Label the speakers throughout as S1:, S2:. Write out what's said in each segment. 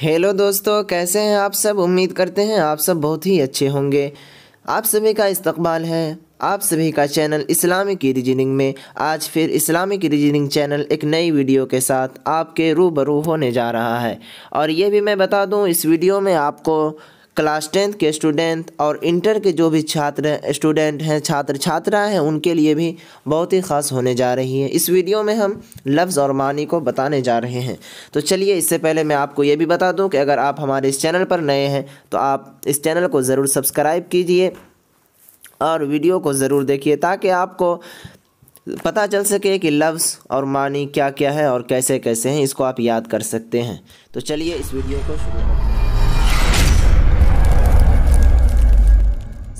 S1: hello दोस्तों कैसे हैं आप सब उम्मीद करते हैं आप सब बहुत ही अच्छे होंगे आप सभी का इस्तकबाल है आप सभी का चैनल इस्लामिक रीजनिंग में आज फिर इस्लामिक रीजनिंग चैनल एक नई वीडियो के साथ आपके रूबरू होने जा रहा है और ये भी मैं बता दूं इस वीडियो में आपको क्लास टेंथ के स्टूडेंट और इंटर के जो भी छात्र स्टूडेंट हैं छात्र छात्रा हैं उनके लिए भी बहुत ही ख़ास होने जा रही है इस वीडियो में हम लफ्ज़ और मानी को बताने जा रहे हैं तो चलिए इससे पहले मैं आपको ये भी बता दूं कि अगर आप हमारे इस चैनल पर नए हैं तो आप इस चैनल को ज़रूर सब्सक्राइब कीजिए और वीडियो को ज़रूर देखिए ताकि आपको पता चल सके कि लफ्ज़ और मानी क्या क्या है और कैसे कैसे हैं इसको आप याद कर सकते हैं तो चलिए इस वीडियो को शुरू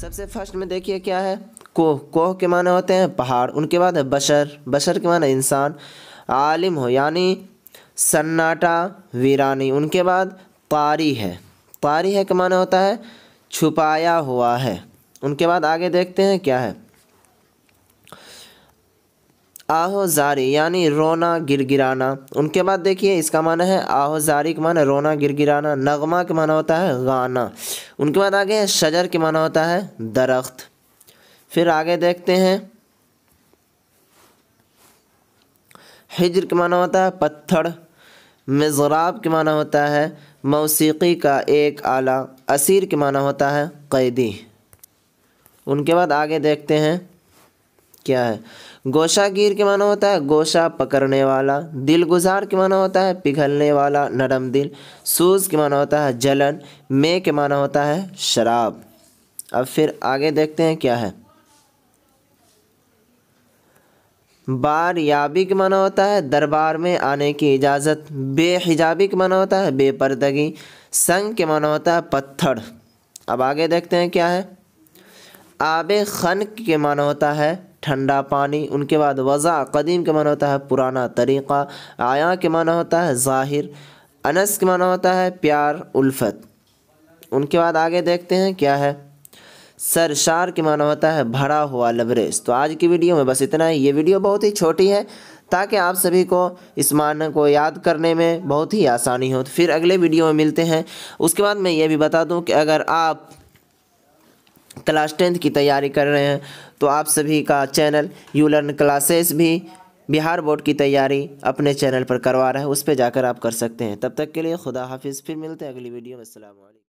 S1: सबसे फर्स्ट में देखिए क्या है कोह कोह के माने होते हैं पहाड़ उनके बाद है बशर बशर के माने इंसान आलिम हो यानी सन्नाटा वीरानी उनके बाद तारी है तारी है के माने होता है छुपाया हुआ है उनके बाद आगे देखते हैं क्या है आहोजारी यानी रोना गिरगिराना उनके बाद देखिए इसका माना है आहोजारी का माना रोना गिरगिराना नगमा के माना होता है गाना उनके बाद आगे है शजर के माना होता है दरख्त फिर आगे देखते हैं हिजर के माना होता है पत्थर मजराब के माना होता है मौसीकी का एक आला असीर के माना होता है कैदी उनके बाद आगे देखते हैं क्या है गोशागीर के माना होता है गोशा पकड़ने वाला दिलगुजार के माना होता है पिघलने वाला नरम दिल सूज के माना होता है जलन मे के माना होता है शराब अब फिर आगे देखते हैं क्या है बार याबी के माना होता है दरबार में आने की इजाज़त बेहिजाबी के माना होता है बेपर्दगी संग के माना होता है पत्थर अब आगे देखते हैं क्या है आब खन के माना होता है ठंडा पानी उनके बाद वज़ा कदीम के माना होता है पुराना तरीक़ा आया के माना होता है ज़ाहिर अनस के माना होता है प्यार उल्फत उनके बाद आगे देखते हैं क्या है सरशार के माना होता है भरा हुआ लबरेज तो आज की वीडियो में बस इतना ही ये वीडियो बहुत ही छोटी है ताकि आप सभी को इस मान को याद करने में बहुत ही आसानी हो तो फिर अगले वीडियो में मिलते हैं उसके बाद मैं ये भी बता दूं कि अगर आप क्लास टेंथ की तैयारी कर रहे हैं तो आप सभी का चैनल यू लर्न क्लासेस भी बिहार बोर्ड की तैयारी अपने चैनल पर करवा रहे हैं उस पर जाकर आप कर सकते हैं तब तक के लिए खुदा हाफिज़ फिर मिलते हैं अगली वीडियो में असल